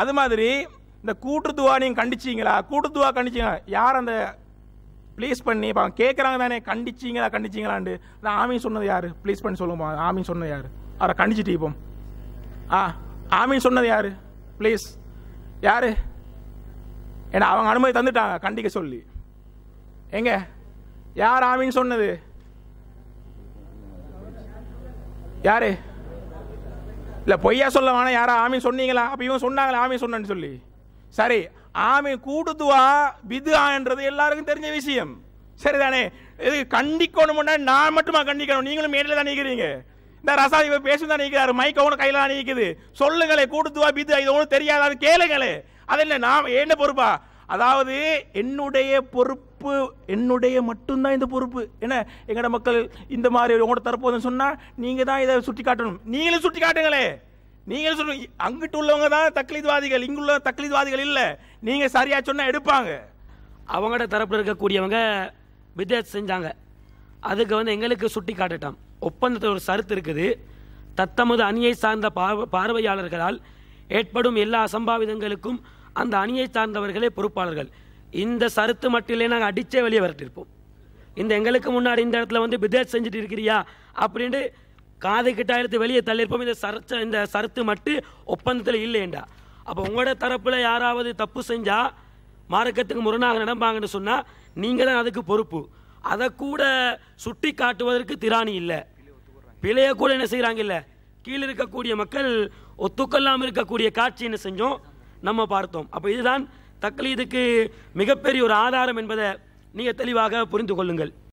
அது மாதிரி இந்த கூட்டுத்துவா நீங்கள் கண்டிச்சிங்களா கூட்டுத்துவா கண்டிச்சிங்களா யார் அந்த ப்ளீஸ் பண்ணி இப்போ கேட்குறாங்க தானே கண்டிச்சிங்களா கண்டிச்சிங்களாண்டு நான் ஆமீன் சொன்னது யார் ப்ளீஸ் பண்ணி சொல்லுமா ஆமீன் சொன்னது யார் அவரை கண்டிச்சிட்டு இப்போ ஆ ஆமீன் சொன்னது யார் ப்ளீஸ் யார் ஏன்னா அவங்க அனுமதி தந்துட்டாங்க கண்டிக்க சொல்லி எங்க யார் ஆமீன் சொன்னது யாரு இல்லை பொய்யா சொல்ல வேணாம் யாரா ஆமீன் சொன்னீங்களா அப்போ இவன் சொன்னாங்களா ஆமி சொன்னேன்னு சொல்லி சரி ஆமி கூடுதுவா என்றது எல்லாருக்கும் தெரிஞ்ச விஷயம் சரிதானே இது கண்டிக்கணும்னா நான் மட்டுமா கண்டிக்கணும் நீங்களும் மேடையில் தான் நிற்கிறீங்க இந்த ரசா இவர் பேசும் தான் நீக்கிறாரு மைக் அவனு கையில் தான் நீக்குது சொல்லுங்களே கூடுதுவா விது இது ஒன்றும் தெரியாதான்னு கேளுங்களே அது இல்லை நான் என்ன பொறுப்பா அதாவது என்னுடைய பொறுப்பு பொறுப்பு என்னுடைய மட்டும்தான் இந்த பொறுப்பு என்ன எங்களோட மக்கள் இந்த மாதிரி உங்களோட தரப்போதுன்னு சொன்னால் நீங்கள் தான் இதை சுட்டி காட்டணும் நீங்களும் சுட்டி காட்டுங்களே நீங்கள் சொல்லுங்க அங்கிட்டு உள்ளவங்க தான் தக்லீத்வாதிகள் இங்குள்ள தக்லீத்வாதிகள் இல்லை நீங்கள் சரியாக சொன்னால் எடுப்பாங்க அவங்களோட தரப்பில் இருக்கக்கூடியவங்க வித்தியாசம் செஞ்சாங்க அதுக்கு வந்து எங்களுக்கு சுட்டி காட்டட்டாம் ஒப்பந்தத்தில் ஒரு சருத்து இருக்குது தத்தமது அணியை சார்ந்த பார்வ பார்வையாளர்களால் ஏற்படும் எல்லா அசம்பாவிதங்களுக்கும் அந்த அணியை சார்ந்தவர்களே பொறுப்பாளர்கள் இந்த சருத்து மட்டும் இல்லை நாங்கள் அடித்தே வெளியே வரட்டிருப்போம் இந்த எங்களுக்கு முன்னாடி இந்த இடத்துல வந்து பிதேஜ் செஞ்சுட்டு இருக்கிறியா அப்படின்ட்டு காது கிட்ட எடுத்து வெளியே தள்ளியிருப்போம் இந்த சரச்ச இந்த சருத்து மட்டும் ஒப்பந்தத்தில் இல்லைண்டா அப்போ உங்களோட தரப்பில் யாராவது தப்பு செஞ்சால் மார்க்கத்துக்கு முரணாக நடம்பாங்கன்னு சொன்னால் நீங்கள் தான் அதுக்கு பொறுப்பு அதை கூட சுட்டி காட்டுவதற்கு திராணி இல்லை பிழையை கூட என்ன செய்கிறாங்க இல்லை கீழே இருக்கக்கூடிய மக்கள் ஒத்துக்கொள்ளாமல் இருக்கக்கூடிய காட்சி என்ன செஞ்சோம் நம்ம பார்த்தோம் அப்போ இதுதான் தக்லீதுக்கு மிகப்பெரிய ஒரு ஆதாரம் என்பதை நீங்கள் தெளிவாக புரிந்து கொள்ளுங்கள்